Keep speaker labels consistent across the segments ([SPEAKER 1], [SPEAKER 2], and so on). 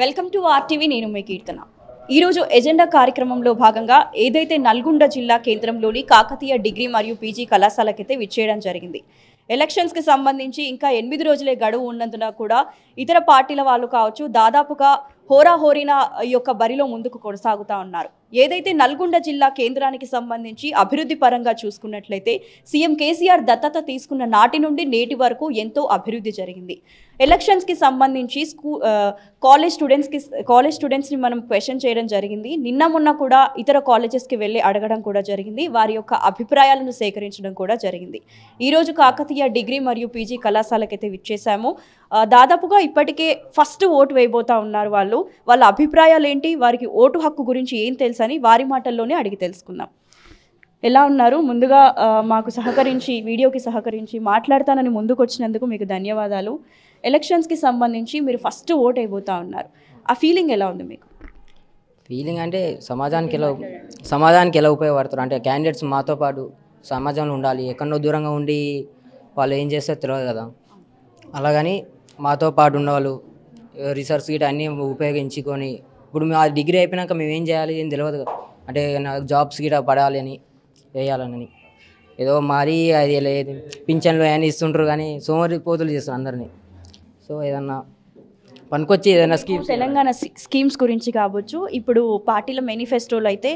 [SPEAKER 1] welcome to RTV నేను మీ కీర్తన ఈరోజు agenda కార్యక్రమంలో భాగంగా ఏదైతే నల్గొండ జిల్లా కేంద్రంలోని కాకతీయ డిగ్రీ మరియు పీజీ కళాశాలకైతే విచ్చేయడం జరిగింది ఎలక్షన్స్కి సంబంధించి ఇంకా ఎనిమిది రోజులే గడువు ఉన్నందున కూడా ఇతర పార్టీల వాళ్ళు కావచ్చు దాదాపుగా హోరాహోరీన ఈ యొక్క బరిలో ముందుకు కొనసాగుతా ఉన్నారు ఏదైతే నల్గొండ జిల్లా కేంద్రానికి సంబంధించి అభివృద్ధి పరంగా చూసుకున్నట్లయితే సీఎం కేసీఆర్ దత్తత తీసుకున్న నాటి నుండి నేటి వరకు ఎంతో అభివృద్ధి జరిగింది ఎలక్షన్స్కి సంబంధించి స్కూ కాలేజ్ స్టూడెంట్స్కి కాలేజ్ స్టూడెంట్స్ని మనం క్వశ్చన్ చేయడం జరిగింది నిన్న మొన్న కూడా ఇతర కాలేజెస్కి వెళ్ళి అడగడం కూడా జరిగింది వారి యొక్క అభిప్రాయాలను సేకరించడం కూడా జరిగింది ఈరోజు కాకతీయ డిగ్రీ మరియు పీజీ కళాశాలకైతే విచ్చేశాము దాదాపుగా ఇప్పటికే ఫస్ట్ ఓటు వేయబోతా ఉన్నారు వాళ్ళు వాళ్ళ అభిప్రాయాలు ఏంటి వారికి ఓటు హక్కు గురించి ఏం అని వారి మాటల్లోనే అడిగి తెలుసుకుందాం ఎలా ఉన్నారు ముందుగా మాకు సహకరించి వీడియోకి సహకరించి మాట్లాడతానని ముందుకు వచ్చినందుకు మీకు ధన్యవాదాలు ఎలక్షన్స్కి సంబంధించి మీరు ఫస్ట్ ఓట్ అయిపోతూ ఉన్నారు ఆ ఫీలింగ్ ఎలా ఉంది మీకు
[SPEAKER 2] ఫీలింగ్ అంటే సమాజానికి ఎలా సమాజానికి ఎలా ఉపయోగపడతారు అంటే క్యాండిడేట్స్ మాతో పాటు సమాజంలో ఉండాలి ఎక్కడో దూరంగా ఉండి వాళ్ళు ఏం చేస్తారో తెలియదు కదా అలాగని మాతో పాటు ఉన్నవాళ్ళు రీసెర్చ్ గిట్ అన్నీ ఉపయోగించుకొని ఇప్పుడు ఆ డిగ్రీ అయిపోయినాక మేము ఏం చేయాలి ఏం తెలియదు అంటే నాకు జాబ్స్ గిట పడాలి అని వేయాలని ఏదో మరీ అది లేదు పింఛన్లు అని ఇస్తుంటారు కానీ సోమరిపోతులు చేస్తారు అందరినీ సో ఏదన్నా పనికొచ్చి ఏదైనా స్కీమ్ తెలంగాణ
[SPEAKER 1] స్కీమ్స్ గురించి కావచ్చు ఇప్పుడు పార్టీల మేనిఫెస్టోలు అయితే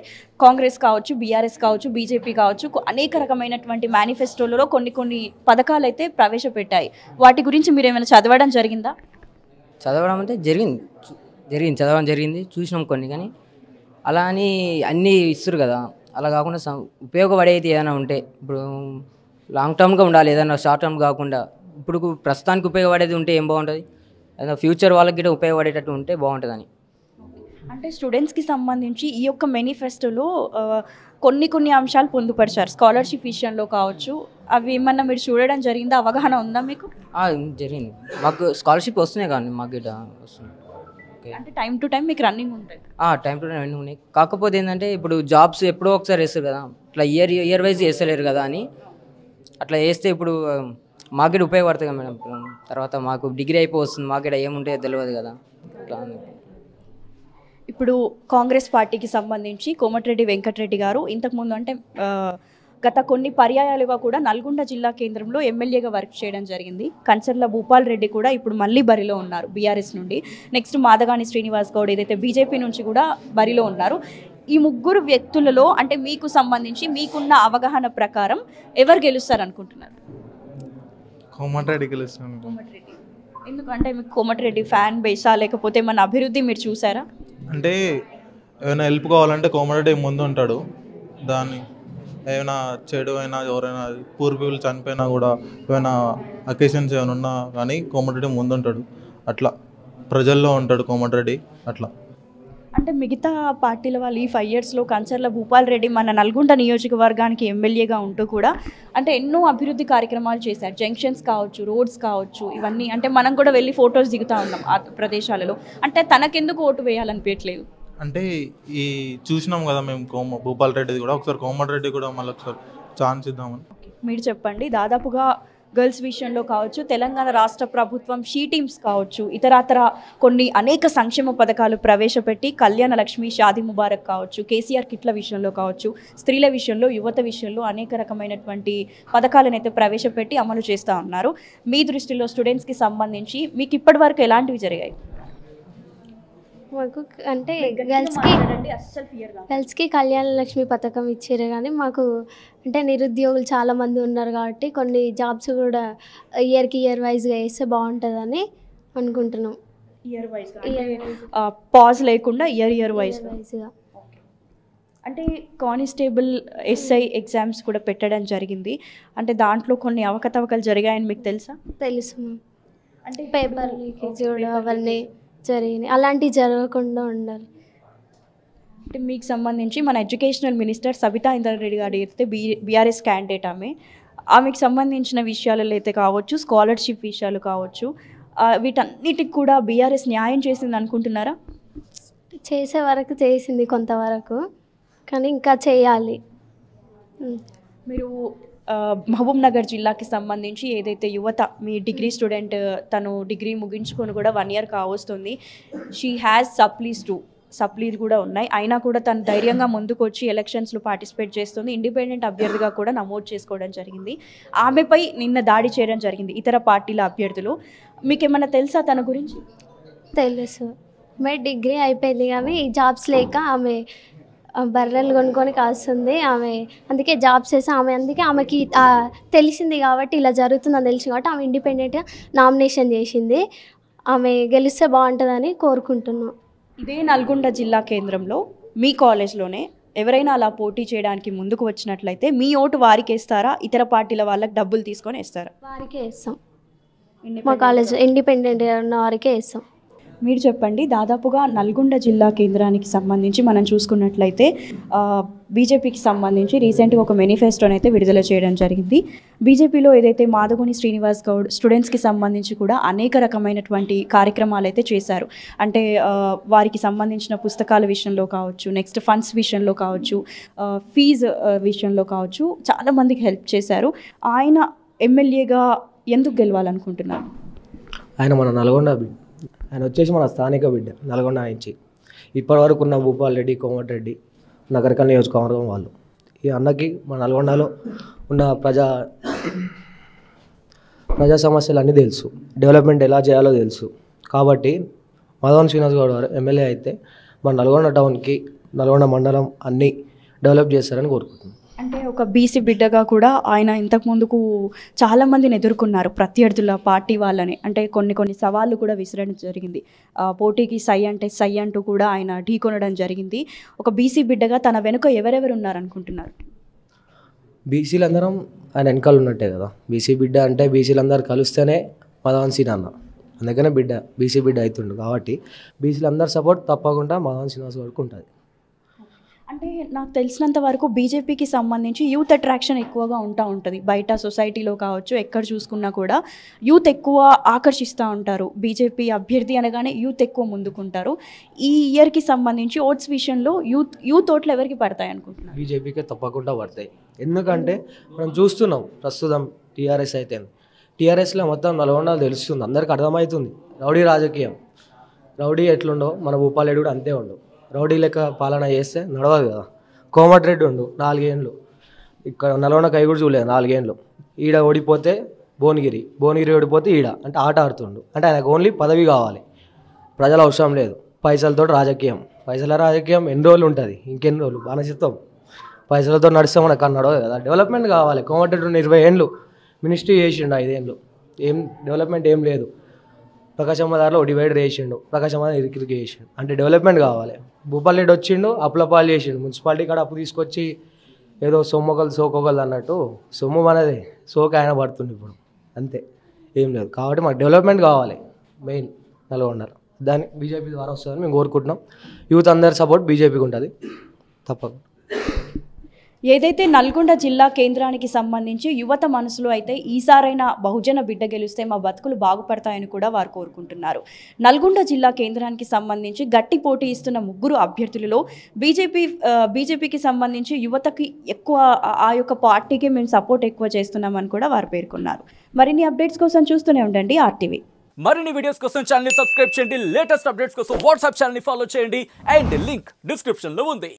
[SPEAKER 1] కాంగ్రెస్ కావచ్చు బీఆర్ఎస్ కావచ్చు బీజేపీ కావచ్చు అనేక రకమైనటువంటి మేనిఫెస్టోలలో కొన్ని కొన్ని పథకాలు అయితే ప్రవేశపెట్టాయి వాటి గురించి మీరు ఏమైనా చదవడం జరిగిందా
[SPEAKER 2] చదవడం అంటే జరిగింది జరిగింది చదవడం జరిగింది చూసినాం కొన్ని కానీ అలా అని అన్నీ ఇస్తురు కదా అలా కాకుండా ఉపయోగపడేది ఏదైనా ఉంటే ఇప్పుడు లాంగ్ టర్మ్గా ఉండాలి ఏదైనా షార్ట్ టర్మ్ కాకుండా ఇప్పుడు ప్రస్తుతానికి ఉపయోగపడేది ఉంటే ఏం బాగుంటుంది ఫ్యూచర్ వాళ్ళకి కూడా ఉపయోగపడేటట్టు ఉంటే బాగుంటుందని
[SPEAKER 1] అంటే స్టూడెంట్స్కి సంబంధించి ఈ యొక్క మేనిఫెస్టోలో కొన్ని కొన్ని అంశాలు పొందుపరిచారు స్కాలర్షిప్ విషయంలో కావచ్చు అవి ఏమన్నా మీరు చూడడం జరిగిందా అవగాహన ఉందా మీకు
[SPEAKER 2] జరిగింది మాకు స్కాలర్షిప్ వస్తున్నాయి కానీ మాకు ఇట్లా వస్తున్నాయి
[SPEAKER 1] అంటే టైం టు టైం మీకు రన్నింగ్ ఉంటాయి
[SPEAKER 2] టైం టు టైం రన్నింగ్ ఉన్నాయి కాకపోతే ఏంటంటే ఇప్పుడు జాబ్స్ ఎప్పుడో ఒకసారి వేస్తారు కదా అట్లా ఇయర్ ఇయర్ వైజ్ వేస్తలేరు కదా అని అట్లా వేస్తే ఇప్పుడు మాకు ఉపయోగపడుతుంది కదా మేడం తర్వాత మాకు డిగ్రీ అయిపోయి వస్తుంది మాకు ఏముంటే తెలియదు కదా ఇట్లా
[SPEAKER 1] ఇప్పుడు కాంగ్రెస్ పార్టీకి సంబంధించి కోమటిరెడ్డి వెంకటరెడ్డి గారు ఇంతకుముందు అంటే గత కొన్ని పర్యాయాలుగా కూడా నల్గొండ జిల్లా కేంద్రంలో ఎమ్మెల్యేగా వర్క్ చేయడం జరిగింది కంచర్ల భూపాల్ రెడ్డి కూడా ఇప్పుడు మళ్ళీ బరిలో ఉన్నారు బీఆర్ఎస్ నుండి నెక్స్ట్ మాదగాని శ్రీనివాస్ గౌడ్ ఏదైతే బీజేపీ నుంచి కూడా బరిలో ఉన్నారు ఈ ముగ్గురు వ్యక్తులలో అంటే మీకు సంబంధించి మీకున్న అవగాహన ప్రకారం ఎవరు గెలుస్తారు అనుకుంటున్నారు ఎందుకంటే మీకు కోమటిరెడ్డి ఫ్యాన్ బేసా లేకపోతే మన అభివృద్ధి మీరు చూసారా
[SPEAKER 3] అంటే ఏమైనా హెల్ప్ కావాలంటే కోమటిరెడ్డి ముందు ఉంటాడు దాన్ని ఏమైనా చెడు అయినా ఎవరైనా పూర్వీకులు చనిపోయినా కూడా ఏమైనా అకేషన్స్ ఏమైనా ఉన్నా కానీ కోమటిరెడ్డి ముందు ఉంటాడు అట్లా ప్రజల్లో ఉంటాడు కోమటిరెడ్డి అట్లా
[SPEAKER 1] అంటే మిగతా పార్టీల వాళ్ళు ఈ ఫైవ్ ఇయర్స్లో కంచర్ల భూపాల్ రెడ్డి మన నల్గొండ నియోజకవర్గానికి ఎమ్మెల్యేగా ఉంటూ కూడా అంటే ఎన్నో అభివృద్ధి కార్యక్రమాలు చేశారు జంక్షన్స్ కావచ్చు రోడ్స్ కావచ్చు ఇవన్నీ అంటే మనం కూడా వెళ్ళి ఫొటోస్ దిగుతూ ఉన్నాం ఆ ప్రదేశాలలో అంటే తనకెందుకు ఓటు వేయాలనిపించట్లేదు
[SPEAKER 3] అంటే ఈ చూసినాం కదా మేము కోమ భూపాల్ రెడ్డి కూడా ఒకసారి కోమటి రెడ్డి కూడా మళ్ళీ ఒకసారి ఛాన్స్ ఇద్దామని
[SPEAKER 1] మీరు చెప్పండి దాదాపుగా గర్ల్స్ విషయంలో కావచ్చు తెలంగాణ రాష్ట్ర ప్రభుత్వం షీ టీమ్స్ కావచ్చు ఇతరతర కొన్ని అనేక సంక్షేమ పథకాలు ప్రవేశపెట్టి కళ్యాణ లక్ష్మి షాది ముబారక్ కావచ్చు కేసీఆర్ కిట్ల విషయంలో కావచ్చు స్త్రీల విషయంలో యువత విషయంలో అనేక రకమైనటువంటి పథకాలను అయితే ప్రవేశపెట్టి అమలు చేస్తూ ఉన్నారు మీ దృష్టిలో స్టూడెంట్స్కి సంబంధించి మీకు ఇప్పటివరకు ఎలాంటివి జరిగాయి
[SPEAKER 4] మాకు అంటే గర్ల్స్కి గర్ల్స్కి కళ్యాణ లక్ష్మి పథకం ఇచ్చారు కానీ మాకు అంటే నిరుద్యోగులు చాలామంది ఉన్నారు కాబట్టి కొన్ని జాబ్స్ కూడా ఇయర్కి ఇయర్ వైజ్గా వేస్తే బాగుంటుందని అనుకుంటున్నాం
[SPEAKER 1] ఇయర్ వైజ్గా పాజ్ లేకుండా ఇయర్ ఇయర్ వైజ్ వైజ్గా అంటే కానిస్టేబుల్ ఎస్ఐ ఎగ్జామ్స్ కూడా పెట్టడం జరిగింది అంటే దాంట్లో కొన్ని అవకతవకలు జరిగాయని మీకు తెలుసా
[SPEAKER 4] తెలుసు అంటే పేపర్ లీకేజ్ కూడా
[SPEAKER 1] అవన్నీ జరిగినాయి
[SPEAKER 4] అలాంటివి జరగకుండా ఉండాలి
[SPEAKER 1] అంటే మీకు సంబంధించి మన ఎడ్యుకేషనల్ మినిస్టర్ సబితా ఇందర్ రెడ్డి గారు అయితే బీ బీఆర్ఎస్ క్యాండిడేట్ ఆమె ఆమెకు సంబంధించిన విషయాలు అయితే కావచ్చు స్కాలర్షిప్ విషయాలు కావచ్చు వీటన్నిటికి కూడా బీఆర్ఎస్ న్యాయం చేసింది అనుకుంటున్నారా
[SPEAKER 4] చేసే వరకు చేసింది కొంతవరకు కానీ ఇంకా చేయాలి
[SPEAKER 1] మీరు మహబూబ్ నగర్ జిల్లాకి సంబంధించి ఏదైతే యువత మీ డిగ్రీ స్టూడెంట్ తను డిగ్రీ ముగించుకొని కూడా వన్ ఇయర్ కావస్తుంది షీ హ్యాస్ సప్లీస్ టు సప్లీలు కూడా ఉన్నాయి అయినా కూడా తను ధైర్యంగా ముందుకొచ్చి ఎలక్షన్స్లో పార్టిసిపేట్ చేస్తుంది ఇండిపెండెంట్ అభ్యర్థిగా కూడా నమోదు చేసుకోవడం జరిగింది ఆమెపై నిన్న దాడి చేయడం జరిగింది ఇతర పార్టీల అభ్యర్థులు మీకు ఏమైనా తెలుసా తన గురించి తెలుసు మరి డిగ్రీ అయిపోయింది కానీ జాబ్స్ లేక ఆమె
[SPEAKER 4] బర్రెలు కొనుక్కొని కాస్తుంది ఆమె అందుకే జాబ్ చేసి ఆమె అందుకే ఆమెకి తెలిసింది కాబట్టి ఇలా జరుగుతుందని తెలిసింది కాబట్టి ఆమె ఇండిపెండెంట్గా నామినేషన్ చేసింది ఆమె గెలిస్తే
[SPEAKER 1] బాగుంటుందని కోరుకుంటున్నాం ఇదే నల్గొండ జిల్లా కేంద్రంలో మీ కాలేజ్లోనే ఎవరైనా అలా పోటీ చేయడానికి ముందుకు వచ్చినట్లయితే మీ ఓటు వారికి వేస్తారా ఇతర పార్టీల వాళ్ళకి డబ్బులు తీసుకొని వేస్తారా వారికే వేస్తాం మా కాలేజ్ ఇండిపెండెంట్ ఉన్న వారికే వేస్తాం మీరు చెప్పండి దాదాపుగా నల్గొండ జిల్లా కేంద్రానికి సంబంధించి మనం చూసుకున్నట్లయితే బీజేపీకి సంబంధించి రీసెంట్గా ఒక మేనిఫెస్టోని అయితే విడుదల చేయడం జరిగింది బీజేపీలో ఏదైతే మాధగుని శ్రీనివాస్ గౌడ్ స్టూడెంట్స్కి సంబంధించి కూడా అనేక రకమైనటువంటి కార్యక్రమాలు అయితే చేశారు అంటే వారికి సంబంధించిన పుస్తకాల విషయంలో కావచ్చు నెక్స్ట్ ఫండ్స్ విషయంలో కావచ్చు ఫీజు విషయంలో కావచ్చు చాలామందికి హెల్ప్ చేశారు ఆయన ఎమ్మెల్యేగా ఎందుకు గెలవాలనుకుంటున్నారు
[SPEAKER 3] ఆయన మన నల్గొండ ఆయన వచ్చేసి మన స్థానిక బిడ్డ నల్గొండ నుంచి ఇప్పటివరకు ఉన్న భూపాల్ రెడ్డి కోమటిరెడ్డి నగరకల్ నియోజకవర్గం వాళ్ళు ఈ అన్నకి మన నల్గొండలో ఉన్న ప్రజా ప్రజా సమస్యలు అన్నీ తెలుసు డెవలప్మెంట్ ఎలా చేయాలో తెలుసు కాబట్టి మధవన్ శ్రీనివాస్ గౌడ్ గారు ఎమ్మెల్యే అయితే మన నల్గొండ టౌన్కి నల్గొండ మండలం అన్నీ డెవలప్ చేస్తారని కోరుకుంటున్నాను
[SPEAKER 1] అంటే ఒక బీసీ బిడ్డగా కూడా ఆయన ఇంతకు ముందుకు చాలా మందిని ఎదుర్కొన్నారు ప్రత్యర్థుల పార్టీ వాళ్ళని అంటే కొన్ని కొన్ని సవాళ్ళు కూడా విసరడం జరిగింది పోటీకి సై అంటే సై అంటూ కూడా ఆయన ఢీకొనడం జరిగింది ఒక బీసీ బిడ్డగా తన వెనుక ఎవరెవరు ఉన్నారనుకుంటున్నారు
[SPEAKER 3] బీసీలందరం ఆయన వెనకాల ఉన్నట్టే కదా బీసీ బిడ్డ అంటే బీసీలందరూ కలిస్తేనే మదవన్ సిన్హా అన్న అందుకనే బిడ్డ బీసీ బిడ్డ అవుతుండు కాబట్టి అందరు సపోర్ట్ తప్పకుండా మదవన్ శ్రీనివాస్ వరకు ఉంటుంది
[SPEAKER 1] అంటే నాకు తెలిసినంత వరకు బీజేపీకి సంబంధించి యూత్ అట్రాక్షన్ ఎక్కువగా ఉంటా ఉంటుంది బయట సొసైటీలో కావచ్చు ఎక్కడ చూసుకున్నా కూడా యూత్ ఎక్కువ ఆకర్షిస్తూ ఉంటారు బీజేపీ అభ్యర్థి అనగానే యూత్ ఎక్కువ ముందుకుంటారు ఈ ఇయర్కి సంబంధించి ఓట్స్ విషయంలో యూత్ యూత్ ఓట్లు ఎవరికి పడతాయి అనుకుంటున్నాను
[SPEAKER 3] బీజేపీకి తప్పకుండా పడతాయి ఎందుకంటే మనం చూస్తున్నాం ప్రస్తుతం టీఆర్ఎస్ అయితే టీఆర్ఎస్లో మొత్తం నల్గొండలు తెలుస్తుంది అందరికీ అర్థమవుతుంది రౌడీ రాజకీయం రౌడీ ఎట్లుండో మన భూపాలేడు కూడా అంతే ఉండవు రౌడీ లెక్క పాలన చేస్తే నడవదు కదా కోమటిరెడ్డి ఉండు నాలుగేండ్లు ఇక్కడ నలవన కై కూడా చూడలేదు నాలుగేండ్లు ఈడ ఓడిపోతే భువనగిరి భువనగిరి ఓడిపోతే ఈడ అంటే ఆట ఆడుతుండు అంటే ఆయనకు ఓన్లీ పదవి కావాలి ప్రజల అవసరం లేదు పైసలతో రాజకీయం పైసల రాజకీయం ఎన్ని రోజులు ఉంటుంది ఇంకెన్ని రోజులు బాణచిత్తం పైసలతో నడిస్తే మనకు నడవదు కదా డెవలప్మెంట్ కావాలి కోమటిరెడ్డి ఇరవై ఏళ్ళు మినిస్ట్రీ చేసిండు ఐదేండ్లు ఏం డెవలప్మెంట్ ఏం లేదు ప్రకాశం దారిలో డివైడర్ వేసిండు ప్రకాశమ్మ ఇరికి చేసిండు అంటే డెవలప్మెంట్ కావాలి భూపాలరెడ్డి వచ్చిండు అప్పులపాలు చేసిండు మున్సిపాలిటీ కాడ అప్పు తీసుకొచ్చి ఏదో సొమ్మొకలు ఒకళ్ళు అన్నట్టు సొమ్ము మనదే సోక ఆయన పడుతుంది ఇప్పుడు అంతే ఏం లేదు కాబట్టి మాకు డెవలప్మెంట్ కావాలి మెయిన్ నల్గొండలో దాన్ని బీజేపీ ద్వారా వస్తుందని మేము కోరుకుంటున్నాం యూత్ అందరి సపోర్ట్ బీజేపీకి ఉంటుంది తప్పకుండా
[SPEAKER 1] ఏదైతే నల్గొండ జిల్లా కేంద్రానికి సంబంధించి యువత మనసులో అయితే ఈసారైనా బహుజన బిడ్డ గెలిస్తే మా బతుకులు బాగుపడతాయని కూడా వారు కోరుకుంటున్నారు నల్గొండ జిల్లా కేంద్రానికి సంబంధించి గట్టి పోటీ ఇస్తున్న ముగ్గురు అభ్యర్థులలో బీజేపీ బీజేపీకి సంబంధించి యువతకి ఎక్కువ ఆ యొక్క పార్టీకి మేము సపోర్ట్ ఎక్కువ చేస్తున్నామని కూడా వారు పేర్కొన్నారు మరిన్ని అప్డేట్స్ కోసం చూస్తూనే ఉండండి ఆర్టీవీ
[SPEAKER 2] మరిన్ని వీడియోస్ కోసం ఛానల్ సబ్స్క్రైబ్ చేయండి లేటెస్ట్ అప్డేట్స్ కోసం వాట్సాప్ ఛానల్ ఫాలో చేయండి అండ్ లింక్ డిస్క్రిప్షన్లో ఉంది